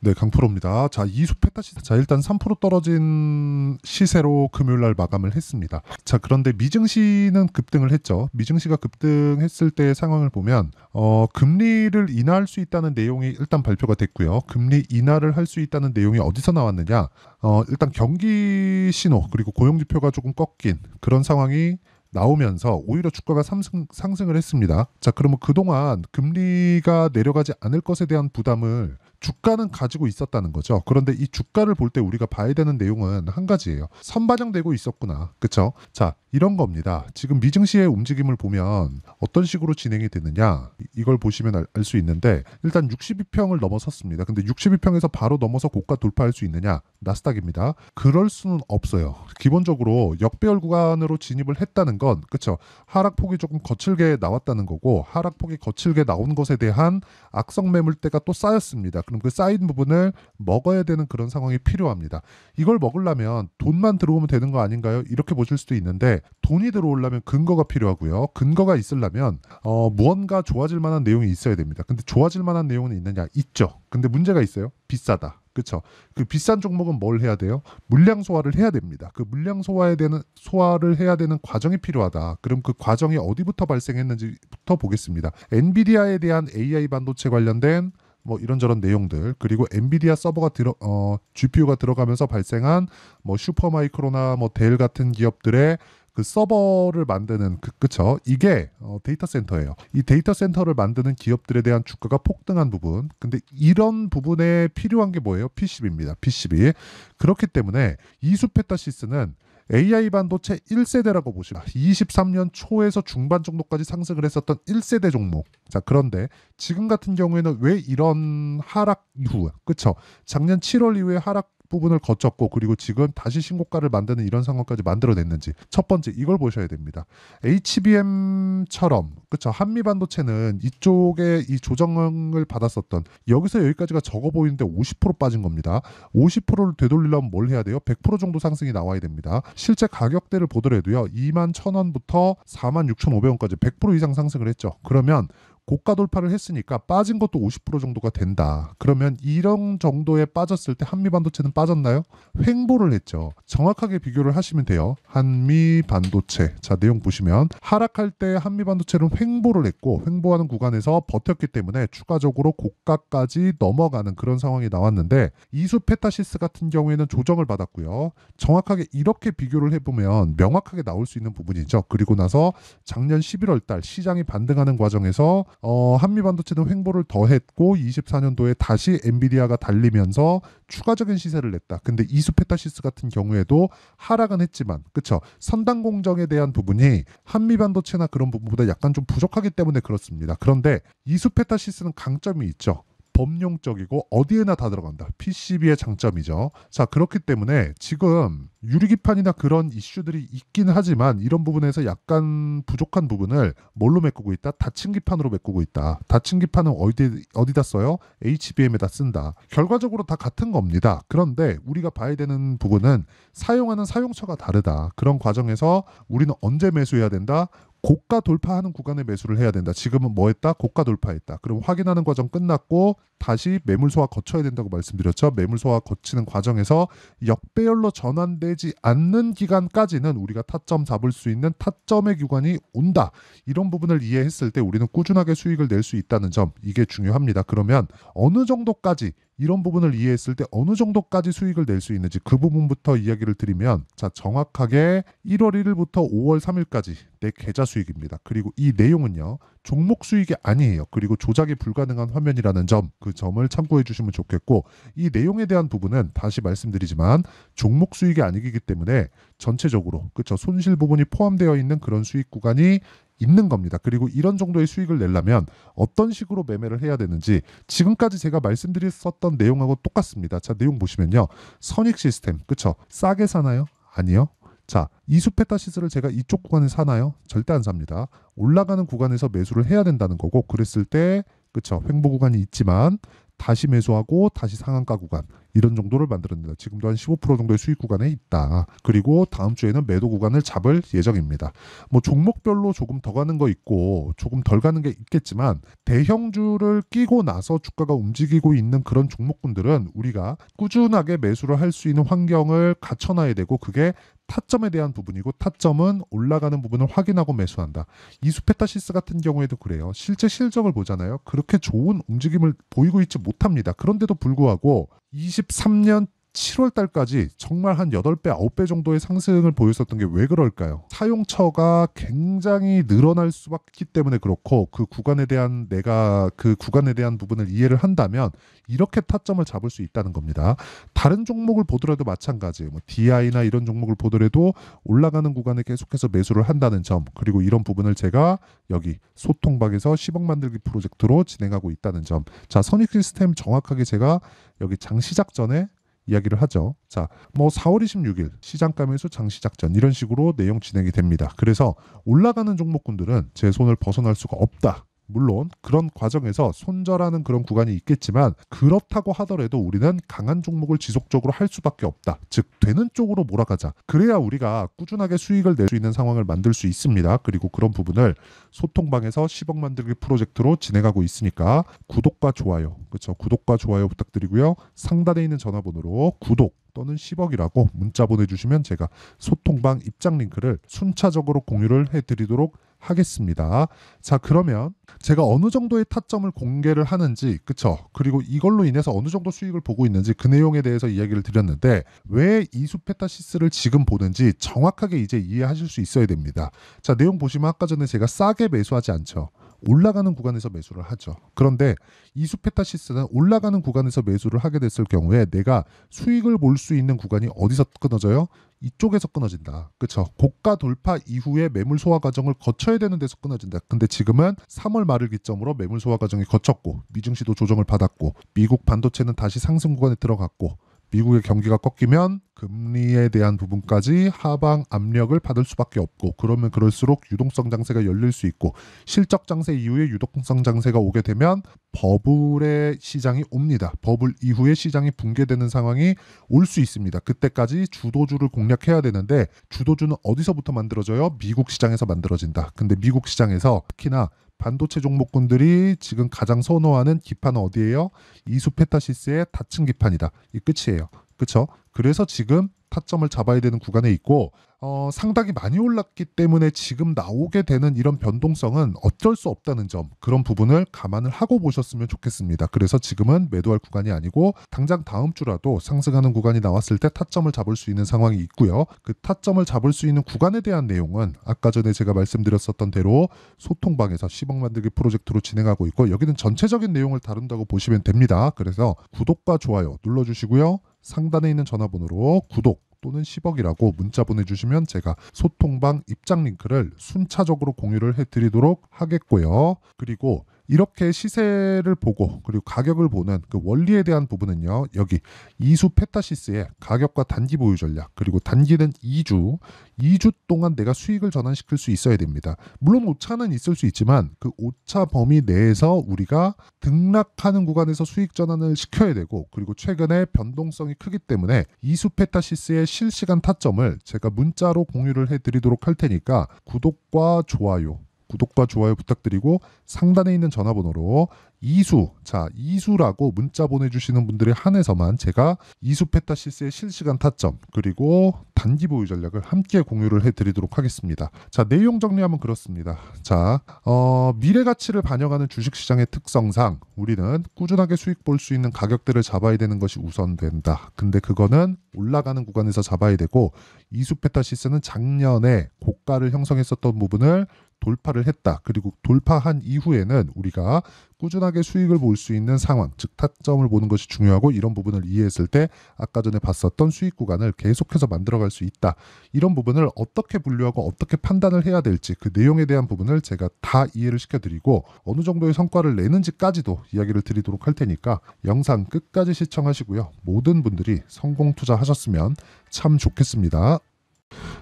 네, 강프로입니다. 자, 2수 페타 시세. 자, 일단 3% 떨어진 시세로 금요일 날 마감을 했습니다. 자, 그런데 미증시는 급등을 했죠. 미증시가 급등했을 때 상황을 보면 어, 금리를 인하할 수 있다는 내용이 일단 발표가 됐고요. 금리 인하를 할 수 있다는 내용이 어디서 나왔느냐? 어, 일단 경기 신호 그리고 고용 지표가 조금 꺾인 그런 상황이 나오면서 오히려 주가가 상승, 상승을 했습니다. 자, 그러면 그동안 금리가 내려가지 않을 것에 대한 부담을 주가는 가지고 있었다는 거죠. 그런데 이 주가를 볼 때 우리가 봐야 되는 내용은 한 가지예요. 선반영되고 있었구나. 그쵸? 자, 이런 겁니다. 지금 미증시의 움직임을 보면 어떤 식으로 진행이 되느냐 이걸 보시면 알 수 있는데 일단 62평을 넘어섰습니다. 근데 62평에서 바로 넘어서 고가 돌파할 수 있느냐? 나스닥입니다. 그럴 수는 없어요. 기본적으로 역배열 구간으로 진입을 했다는 건 그쵸? 하락폭이 조금 거칠게 나왔다는 거고 하락폭이 거칠게 나온 것에 대한 악성 매물대가 또 쌓였습니다. 그럼 그 쌓인 부분을 먹어야 되는 그런 상황이 필요합니다. 이걸 먹으려면 돈만 들어오면 되는 거 아닌가요? 이렇게 보실 수도 있는데 돈이 들어오려면 근거가 필요하고요. 근거가 있으려면 어, 무언가 좋아질 만한 내용이 있어야 됩니다. 근데 좋아질 만한 내용은 있느냐? 있죠. 근데 문제가 있어요. 비싸다. 그렇죠. 그 비싼 종목은 뭘 해야 돼요? 물량 소화를 해야 됩니다. 그 물량 소화에 되는 소화를 해야 되는 과정이 필요하다. 그럼 그 과정이 어디부터 발생했는지부터 보겠습니다. 엔비디아에 대한 AI 반도체 관련된 뭐 이런저런 내용들 그리고 엔비디아 서버가 들어 어, GPU가 들어가면서 발생한 뭐 슈퍼마이크로나 뭐 델 같은 기업들의 그 서버를 만드는 그 그쵸 이게 어, 데이터 센터예요. 이 데이터 센터를 만드는 기업들에 대한 주가가 폭등한 부분. 근데 이런 부분에 필요한 게 뭐예요? PCB입니다. PCB. 그렇기 때문에 이수페타시스는 AI 반도체 1세대라고 보시면 23년 초에서 중반 정도까지 상승을 했었던 1세대 종목. 자, 그런데 지금 같은 경우에는 왜 이런 하락 이후, 그쵸? 작년 7월 이후에 하락 부분을 거쳤고 그리고 지금 다시 신고가를 만드는 이런 상황까지 만들어냈는지 첫 번째 이걸 보셔야 됩니다. HBM처럼 그쵸 한미 반도체는 이쪽에 이 조정을 받았었던 여기서 여기까지가 적어 보이는데 50% 빠진 겁니다. 50%를 되돌리려면 뭘 해야 돼요? 100% 정도 상승이 나와야 됩니다. 실제 가격대를 보더라도요. 2 1,000원부터 4 6,500원까지 100% 이상 상승을 했죠. 그러면 고가 돌파를 했으니까 빠진 것도 50% 정도가 된다. 그러면 이런 정도에 빠졌을 때 한미 반도체는 빠졌나요? 횡보를 했죠. 정확하게 비교를 하시면 돼요. 한미 반도체. 자, 내용 보시면 하락할 때 한미 반도체는 횡보를 했고 횡보하는 구간에서 버텼기 때문에 추가적으로 고가까지 넘어가는 그런 상황이 나왔는데 이수 페타시스 같은 경우에는 조정을 받았고요. 정확하게 이렇게 비교를 해보면 명확하게 나올 수 있는 부분이죠. 그리고 나서 작년 11월 달 시장이 반등하는 과정에서 어, 한미 반도체는 횡보를 더했고 24년도에 다시 엔비디아가 달리면서 추가적인 시세를 냈다. 근데 이수페타시스 같은 경우에도 하락은 했지만 그쵸 선단 공정에 대한 부분이 한미 반도체나 그런 부분보다 약간 좀 부족하기 때문에 그렇습니다. 그런데 이수페타시스는 강점이 있죠. 범용적이고 어디에나 다 들어간다. PCB의 장점이죠. 자, 그렇기 때문에 지금 유리기판이나 그런 이슈들이 있긴 하지만 이런 부분에서 약간 부족한 부분을 뭘로 메꾸고 있다? 닫힌 기판으로 메꾸고 있다. 닫힌 기판은 어디, 어디다 써요? HBM에다 쓴다. 결과적으로 다 같은 겁니다. 그런데 우리가 봐야 되는 부분은 사용하는 사용처가 다르다. 그런 과정에서 우리는 언제 매수해야 된다? 고가 돌파하는 구간에 매수를 해야 된다. 지금은 뭐 했다? 고가 돌파했다. 그럼 확인하는 과정 끝났고 다시 매물 소화 거쳐야 된다고 말씀드렸죠. 매물 소화 거치는 과정에서 역배열로 전환되지 않는 기간까지는 우리가 타점 잡을 수 있는 타점의 기관이 온다. 이런 부분을 이해했을 때 우리는 꾸준하게 수익을 낼 수 있다는 점 이게 중요합니다. 그러면 어느 정도까지 이런 부분을 이해했을 때 어느 정도까지 수익을 낼 수 있는지 그 부분부터 이야기를 드리면 자 정확하게 1월 1일부터 5월 3일까지 내 계좌 수익입니다. 그리고 이 내용은요 종목 수익이 아니에요. 그리고 조작이 불가능한 화면이라는 점, 그 점을 참고해 주시면 좋겠고, 이 내용에 대한 부분은 다시 말씀드리지만, 종목 수익이 아니기 때문에 전체적으로, 그쵸, 손실 부분이 포함되어 있는 그런 수익 구간이 있는 겁니다. 그리고 이런 정도의 수익을 내려면 어떤 식으로 매매를 해야 되는지 지금까지 제가 말씀드렸었던 내용하고 똑같습니다. 자, 내용 보시면요. 선익 시스템, 그쵸? 싸게 사나요? 아니요. 자, 이수페타시스를 제가 이쪽 구간에 사나요? 절대 안 삽니다. 올라가는 구간에서 매수를 해야 된다는 거고 그랬을 때 그쵸 횡보 구간이 있지만 다시 매수하고 다시 상한가 구간 이런 정도를 만들어낸다. 지금도 한 15% 정도의 수익 구간에 있다. 그리고 다음 주에는 매도 구간을 잡을 예정입니다. 뭐 종목별로 조금 더 가는 거 있고 조금 덜 가는 게 있겠지만 대형주를 끼고 나서 주가가 움직이고 있는 그런 종목군들은 우리가 꾸준하게 매수를 할 수 있는 환경을 갖춰놔야 되고 그게 타점에 대한 부분이고 타점은 올라가는 부분을 확인하고 매수한다. 이수페타시스 같은 경우에도 그래요. 실제 실적을 보잖아요. 그렇게 좋은 움직임을 보이고 있지 못합니다. 그런데도 불구하고 20 2013년 7월 달까지 정말 한 8배, 9배 정도의 상승을 보였었던 게 왜 그럴까요? 사용처가 굉장히 늘어날 수밖에 때문에 그렇고 그 구간에 대한 내가 그 구간에 대한 부분을 이해를 한다면 이렇게 타점을 잡을 수 있다는 겁니다. 다른 종목을 보더라도 마찬가지. 뭐 DI나 이런 종목을 보더라도 올라가는 구간에 계속해서 매수를 한다는 점. 그리고 이런 부분을 제가 여기 소통방에서 10억 만들기 프로젝트로 진행하고 있다는 점. 자, 선익 시스템 정확하게 제가 여기 장 시작 전에 이야기를 하죠. 자, 뭐 4월 26일 시장가 매서 장시작전 이런 식으로 내용 진행이 됩니다. 그래서 올라가는 종목군들은 제 손을 벗어날 수가 없다. 물론 그런 과정에서 손절하는 그런 구간이 있겠지만 그렇다고 하더라도 우리는 강한 종목을 지속적으로 할 수밖에 없다. 즉 되는 쪽으로 몰아가자. 그래야 우리가 꾸준하게 수익을 낼 수 있는 상황을 만들 수 있습니다. 그리고 그런 부분을 소통방에서 10억 만들기 프로젝트로 진행하고 있으니까 구독과 좋아요. 그렇죠. 구독과 좋아요 부탁드리고요. 상단에 있는 전화번호로 구독 또는 10억이라고 문자 보내주시면 제가 소통방 입장 링크를 순차적으로 공유를 해드리도록 하겠습니다. 자 그러면 제가 어느 정도의 타점을 공개를 하는지 그쵸 그리고 이걸로 인해서 어느 정도 수익을 보고 있는지 그 내용에 대해서 이야기를 드렸는데 왜 이수페타시스를 지금 보는지 정확하게 이제 이해하실 수 있어야 됩니다. 자 내용 보시면 아까 전에 제가 싸게 매수하지 않죠. 올라가는 구간에서 매수를 하죠. 그런데 이수페타시스는 올라가는 구간에서 매수를 하게 됐을 경우에 내가 수익을 볼 수 있는 구간이 어디서 끊어져요? 이쪽에서 끊어진다. 그렇죠. 고가 돌파 이후에 매물 소화 과정을 거쳐야 되는 데서 끊어진다. 근데 지금은 3월 말을 기점으로 매물 소화 과정이 거쳤고 미중시도 조정을 받았고 미국 반도체는 다시 상승 구간에 들어갔고 미국의 경기가 꺾이면 금리에 대한 부분까지 하방 압력을 받을 수밖에 없고 그러면 그럴수록 유동성 장세가 열릴 수 있고 실적 장세 이후에 유동성 장세가 오게 되면 버블의 시장이 옵니다. 버블 이후에 시장이 붕괴되는 상황이 올 수 있습니다. 그때까지 주도주를 공략해야 되는데 주도주는 어디서부터 만들어져요? 미국 시장에서 만들어진다. 근데 미국 시장에서 특히나 반도체 종목군들이 지금 가장 선호하는 기판은 어디예요? 이수 페타시스의 닫힌 기판이다. 이 끝이에요. 그렇죠? 그래서 지금 타점을 잡아야 되는 구간에 있고 어, 상당히 많이 올랐기 때문에 지금 나오게 되는 이런 변동성은 어쩔 수 없다는 점 그런 부분을 감안을 하고 보셨으면 좋겠습니다. 그래서 지금은 매도할 구간이 아니고 당장 다음 주라도 상승하는 구간이 나왔을 때 타점을 잡을 수 있는 상황이 있고요. 그 타점을 잡을 수 있는 구간에 대한 내용은 아까 전에 제가 말씀드렸었던 대로 소통방에서 10억 만들기 프로젝트로 진행하고 있고 여기는 전체적인 내용을 다룬다고 보시면 됩니다. 그래서 구독과 좋아요 눌러주시고요. 상단에 있는 전화번호로 구독 또는 10억이라고 문자 보내주시면 제가 소통방 입장 링크를 순차적으로 공유를 해드리도록 하겠고요. 그리고 이렇게 시세를 보고 그리고 가격을 보는 그 원리에 대한 부분은요. 여기 이수 페타시스의 가격과 단기 보유 전략 그리고 단기는 2주 2주 동안 내가 수익을 전환시킬 수 있어야 됩니다. 물론 오차는 있을 수 있지만 그 오차 범위 내에서 우리가 등락하는 구간에서 수익 전환을 시켜야 되고 그리고 최근에 변동성이 크기 때문에 이수 페타시스의 실시간 타점을 제가 문자로 공유를 해드리도록 할 테니까 구독과 좋아요 구독과 좋아요 부탁드리고 상단에 있는 전화번호로 이수 자 이수라고 문자 보내주시는 분들의 한해서만 제가 이수 페타시스의 실시간 타점 그리고 단기 보유 전략을 함께 공유를 해드리도록 하겠습니다. 자 내용 정리하면 그렇습니다. 자 어, 미래 가치를 반영하는 주식시장의 특성상 우리는 꾸준하게 수익 볼 수 있는 가격대를 잡아야 되는 것이 우선된다. 근데 그거는 올라가는 구간에서 잡아야 되고 이수 페타시스는 작년에 고가를 형성했었던 부분을 돌파를 했다. 그리고 돌파한 이후에는 우리가 꾸준하게 수익을 볼 수 있는 상황, 즉 타점을 보는 것이 중요하고 이런 부분을 이해했을 때 아까 전에 봤었던 수익 구간을 계속해서 만들어갈 수 있다. 이런 부분을 어떻게 분류하고 어떻게 판단을 해야 될지 그 내용에 대한 부분을 제가 다 이해를 시켜드리고 어느 정도의 성과를 내는지까지도 이야기를 드리도록 할 테니까 영상 끝까지 시청하시고요. 모든 분들이 성공 투자하셨으면 참 좋겠습니다.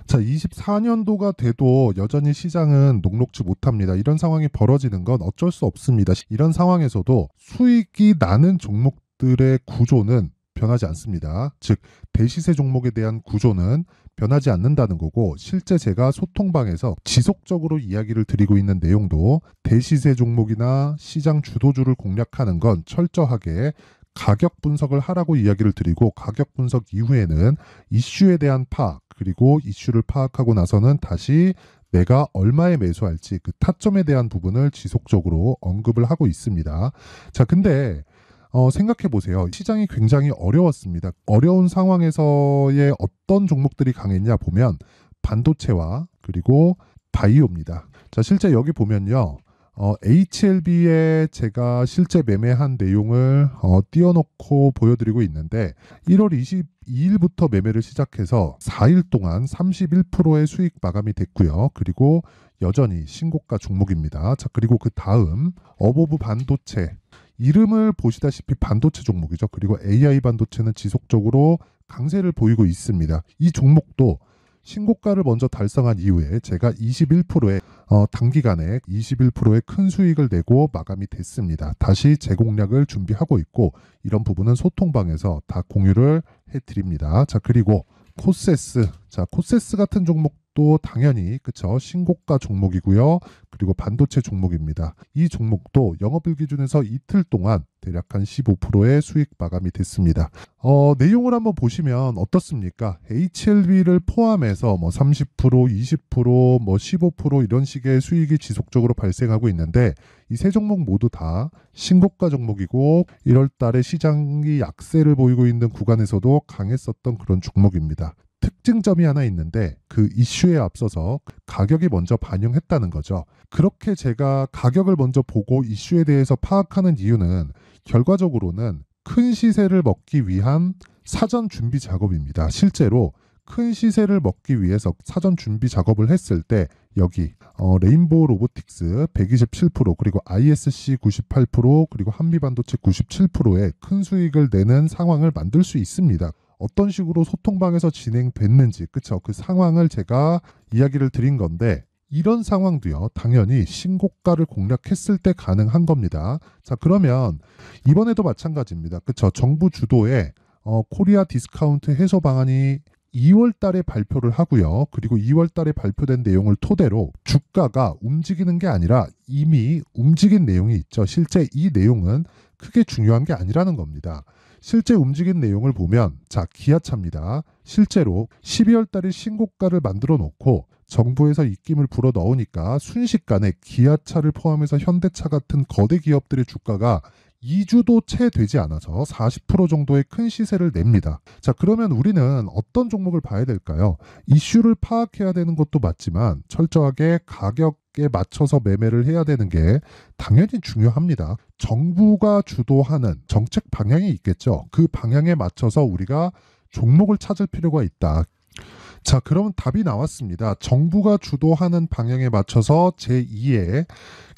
자, 24년도가 돼도 여전히 시장은 녹록지 못합니다. 이런 상황이 벌어지는 건 어쩔 수 없습니다. 이런 상황에서도 수익이 나는 종목들의 구조는 변하지 않습니다. 즉, 대시세 종목에 대한 구조는 변하지 않는다는 거고, 실제 제가 소통방에서 지속적으로 이야기를 드리고 있는 내용도 대시세 종목이나 시장 주도주를 공략하는 건 철저하게 가격 분석을 하라고 이야기를 드리고 가격 분석 이후에는 이슈에 대한 파악, 그리고 이슈를 파악하고 나서는 다시 내가 얼마에 매수할지 그 타점에 대한 부분을 지속적으로 언급을 하고 있습니다. 자, 근데 어, 생각해 보세요. 시장이 굉장히 어려웠습니다. 어려운 상황에서의 어떤 종목들이 강했냐 보면 반도체와 그리고 바이오입니다. 자, 실제 여기 보면요. 어, HLB에 제가 실제 매매한 내용을 어, 띄워놓고 보여드리고 있는데 1월 20 22일부터 매매를 시작해서 4일 동안 31%의 수익 마감이 됐고요. 그리고 여전히 신고가 종목입니다. 자, 그리고 그 다음 어버브 반도체 이름을 보시다시피 반도체 종목이죠. 그리고 AI 반도체는 지속적으로 강세를 보이고 있습니다. 이 종목도 신고가를 먼저 달성한 이후에 제가 21%의 어, 단기간에 21%의 큰 수익을 내고 마감이 됐습니다. 다시 재공략을 준비하고 있고 이런 부분은 소통방에서 다 공유를 해드립니다. 자 그리고 코세스 자 코세스 같은 종목 또 당연히 그쵸 신고가 종목이고요. 그리고 반도체 종목입니다. 이 종목도 영업일 기준에서 이틀 동안 대략 한 15%의 수익 마감이 됐습니다. 어, 내용을 한번 보시면 어떻습니까? HLB를 포함해서 뭐 30%, 20%, 뭐 15% 이런 식의 수익이 지속적으로 발생하고 있는데 이 세 종목 모두 다 신고가 종목이고 1월 달에 시장이 약세를 보이고 있는 구간에서도 강했었던 그런 종목입니다. 특징점이 하나 있는데 그 이슈에 앞서서 가격이 먼저 반영했다는 거죠. 그렇게 제가 가격을 먼저 보고 이슈에 대해서 파악하는 이유는 결과적으로는 큰 시세를 먹기 위한 사전 준비 작업입니다. 실제로 큰 시세를 먹기 위해서 사전 준비 작업을 했을 때 여기 어, 레인보우 로보틱스 127% 그리고 ISC 98% 그리고 한미반도체 97%의 큰 수익을 내는 상황을 만들 수 있습니다. 어떤 식으로 소통방에서 진행됐는지 그쵸 그 상황을 제가 이야기를 드린 건데 이런 상황도요 당연히 신고가를 공략했을 때 가능한 겁니다 자 그러면 이번에도 마찬가지입니다 그쵸 정부 주도의 어, 코리아 디스카운트 해소 방안이 2월 달에 발표를 하고요. 그리고 2월 달에 발표된 내용을 토대로 주가가 움직이는 게 아니라 이미 움직인 내용이 있죠. 실제 이 내용은 크게 중요한 게 아니라는 겁니다. 실제 움직인 내용을 보면 자 기아차입니다. 실제로 12월 달에 신고가를 만들어 놓고 정부에서 입김을 불어 넣으니까 순식간에 기아차를 포함해서 현대차 같은 거대 기업들의 주가가 2주도 채 되지 않아서 40% 정도의 큰 시세를 냅니다. 자, 그러면 우리는 어떤 종목을 봐야 될까요? 이슈를 파악해야 되는 것도 맞지만 철저하게 가격에 맞춰서 매매를 해야 되는 게 당연히 중요합니다. 정부가 주도하는 정책 방향이 있겠죠. 그 방향에 맞춰서 우리가 종목을 찾을 필요가 있다. 자, 그러면 답이 나왔습니다. 정부가 주도하는 방향에 맞춰서 제2의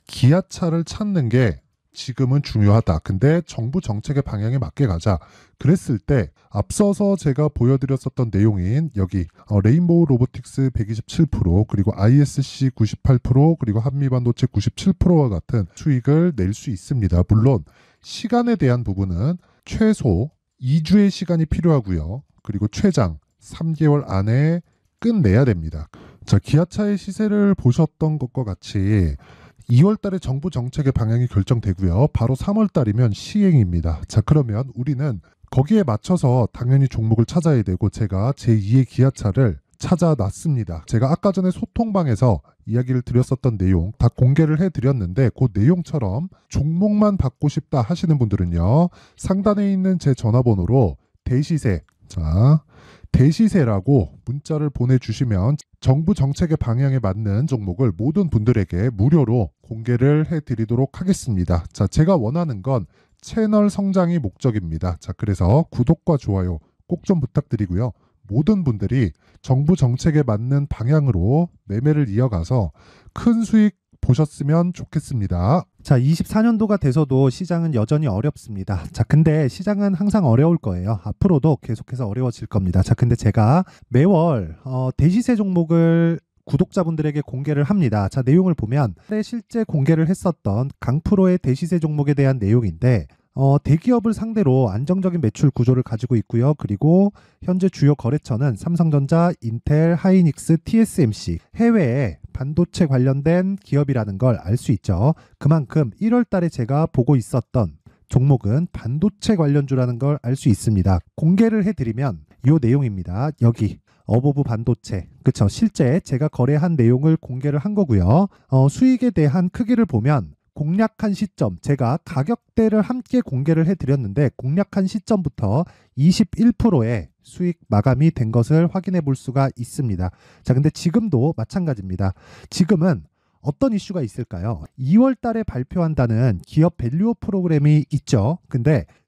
기아차를 찾는 게 지금은 중요하다. 근데 정부 정책의 방향에 맞게 가자. 그랬을 때 앞서서 제가 보여드렸었던 내용인 여기 어, 레인보우 로보틱스 127% 그리고 ISC 98% 그리고 한미반도체 97%와 같은 수익을 낼 수 있습니다. 물론 시간에 대한 부분은 최소 2주의 시간이 필요하고요. 그리고 최장 3개월 안에 끝내야 됩니다. 자 기아차의 시세를 보셨던 것과 같이 2월 달에 정부 정책의 방향이 결정되고요. 바로 3월 달이면 시행입니다. 자, 그러면 우리는 거기에 맞춰서 당연히 종목을 찾아야 되고 제가 제2의 기아차를 찾아놨습니다. 제가 아까 전에 소통방에서 이야기를 드렸었던 내용 다 공개를 해드렸는데 그 내용처럼 종목만 받고 싶다 하시는 분들은요. 상단에 있는 제 전화번호로 대시세 자 대시세라고 문자를 보내주시면 정부 정책의 방향에 맞는 종목을 모든 분들에게 무료로 공개를 해드리도록 하겠습니다. 자, 제가 원하는 건 채널 성장이 목적입니다. 자, 그래서 구독과 좋아요 꼭 좀 부탁드리고요. 모든 분들이 정부 정책에 맞는 방향으로 매매를 이어가서 큰 수익 보셨으면 좋겠습니다. 자, 24년도가 돼서도 시장은 여전히 어렵습니다. 자, 근데 시장은 항상 어려울 거예요. 앞으로도 계속해서 어려워질 겁니다. 자, 근데 제가 매월 어, 대시세 종목을 구독자분들에게 공개를 합니다. 자, 내용을 보면 실제 공개를 했었던 강프로의 대시세 종목에 대한 내용인데 어, 대기업을 상대로 안정적인 매출 구조를 가지고 있고요. 그리고 현재 주요 거래처는 삼성전자, 인텔, 하이닉스, TSMC, 해외에 반도체 관련된 기업이라는 걸 알 수 있죠. 그만큼 1월 달에 제가 보고 있었던 종목은 반도체 관련주라는 걸 알 수 있습니다. 공개를 해드리면 이 내용입니다. 여기 어버브 반도체 그쵸 실제 제가 거래한 내용을 공개를 한 거고요. 어, 수익에 대한 크기를 보면 공략한 시점 제가 가격대를 함께 공개를 해드렸는데 공략한 시점부터 21%에 수익 마감이 된 것을 확인해 볼 수가 있습니다. 자, 근데 지금도 마찬가지입니다. 지금은 어떤 이슈가 있을까요? 2월 달에 발표한다는 기업 밸류업 프로그램이 있죠. 근데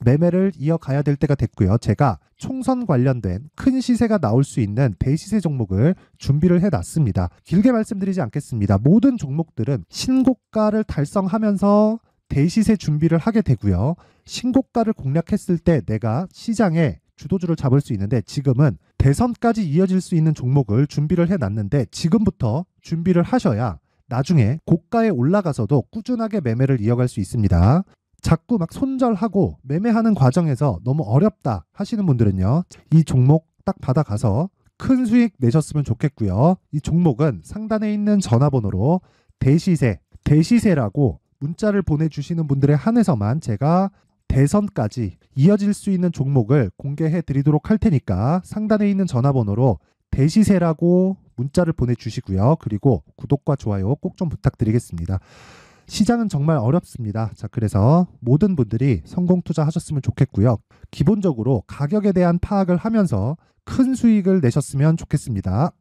매매를 이어가야 될 때가 됐고요. 제가 총선 관련된 큰 시세가 나올 수 있는 대시세 종목을 준비를 해놨습니다. 길게 말씀드리지 않겠습니다. 모든 종목들은 신고가를 달성하면서 대시세 준비를 하게 되고요. 신고가를 공략했을 때 내가 시장에 주도주를 잡을 수 있는데 지금은 대선까지 이어질 수 있는 종목을 준비를 해놨는데 지금부터 준비를 하셔야 나중에 고가에 올라가서도 꾸준하게 매매를 이어갈 수 있습니다. 자꾸 막 손절하고 매매하는 과정에서 너무 어렵다 하시는 분들은요. 이 종목 딱 받아가서 큰 수익 내셨으면 좋겠고요. 이 종목은 상단에 있는 전화번호로 대시세, 대시세라고 문자를 보내주시는 분들의 한해서만 제가 대선까지 이어질 수 있는 종목을 공개해 드리도록 할 테니까 상단에 있는 전화번호로 대시세라고 문자를 보내주시고요. 그리고 구독과 좋아요 꼭 좀 부탁드리겠습니다. 시장은 정말 어렵습니다. 자, 그래서 모든 분들이 성공 투자하셨으면 좋겠고요. 기본적으로 가격에 대한 파악을 하면서 큰 수익을 내셨으면 좋겠습니다.